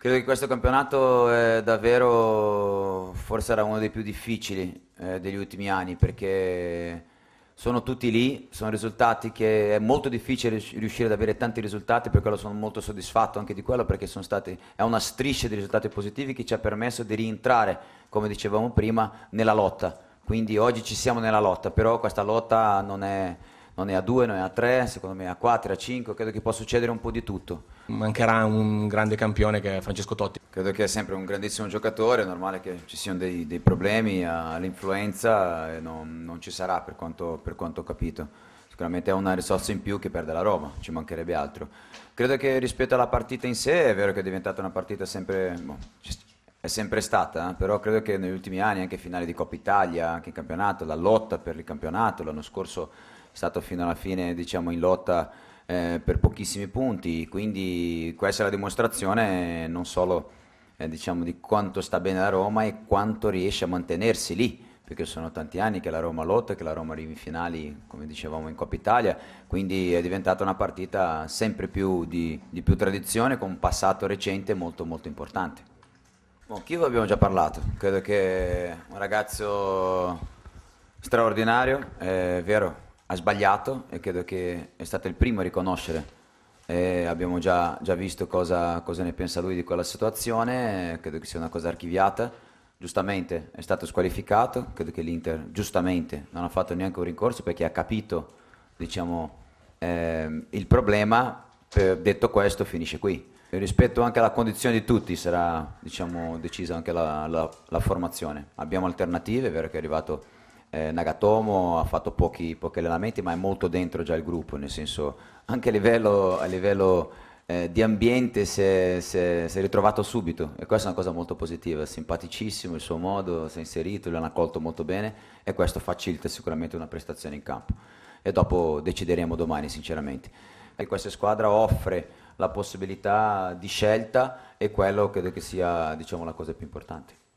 Credo che questo campionato eh, davvero forse era uno dei più difficili eh, degli ultimi anni perché sono tutti lì, sono risultati che è molto difficile riuscire ad avere tanti risultati, per quello sono molto soddisfatto anche di quello perché stati, è una striscia di risultati positivi che ci ha permesso di rientrare, come dicevamo prima, nella lotta. Quindi oggi ci siamo nella lotta, però questa lotta non è, non è a 2, non è a 3, secondo me è a 4, a 5, credo che può succedere un po' di tutto. Mancherà un grande campione che è Francesco Totti. Credo che è sempre un grandissimo giocatore, è normale che ci siano dei, dei problemi all'influenza, eh, non, non, ci sarà per quanto, per quanto ho capito sicuramente è una risorsa in più che perde la Roma, ci mancherebbe altro. Credo che rispetto alla partita in sé è vero che è diventata una partita sempre... Boh, è sempre stata, eh, però credo che negli ultimi anni, anche finale di Coppa Italia, anche in campionato, la lotta per il campionato, l'anno scorso è stato fino alla fine diciamo, in lotta eh, per pochissimi punti, quindi questa è la dimostrazione non solo eh, diciamo, di quanto sta bene la Roma e quanto riesce a mantenersi lì, perché sono tanti anni che la Roma lotta, che la Roma arriva in finali, come dicevamo, in Coppa Italia, quindi è diventata una partita sempre più di, di più tradizione, con un passato recente molto molto importante. Bon, Chivo abbiamo già parlato, credo che un ragazzo straordinario, è eh, vero, ha sbagliato e credo che è stato il primo a riconoscere. E abbiamo già, già visto cosa, cosa, ne pensa lui di quella situazione, credo che sia una cosa archiviata. Giustamente è stato squalificato, credo che l'Inter giustamente non ha fatto neanche un rincorso perché ha capito diciamo, eh, il problema, eh, detto questo finisce qui rispetto anche alla condizione di tutti sarà diciamo, decisa anche la, la, la, formazione. Abbiamo alternative, è vero che è arrivato eh, Nagatomo, ha fatto pochi, pochi, allenamenti, ma è molto dentro già il gruppo, nel senso anche a livello, a livello eh, di ambiente si è, si, è, si è, ritrovato subito e questa è una cosa molto positiva, simpaticissimo il suo modo, si è inserito, l'hanno accolto molto bene e questo facilita sicuramente una prestazione in campo. E dopo decideremo domani sinceramente. E questa squadra offre la possibilità di scelta e quello credo che sia diciamo, la cosa più importante.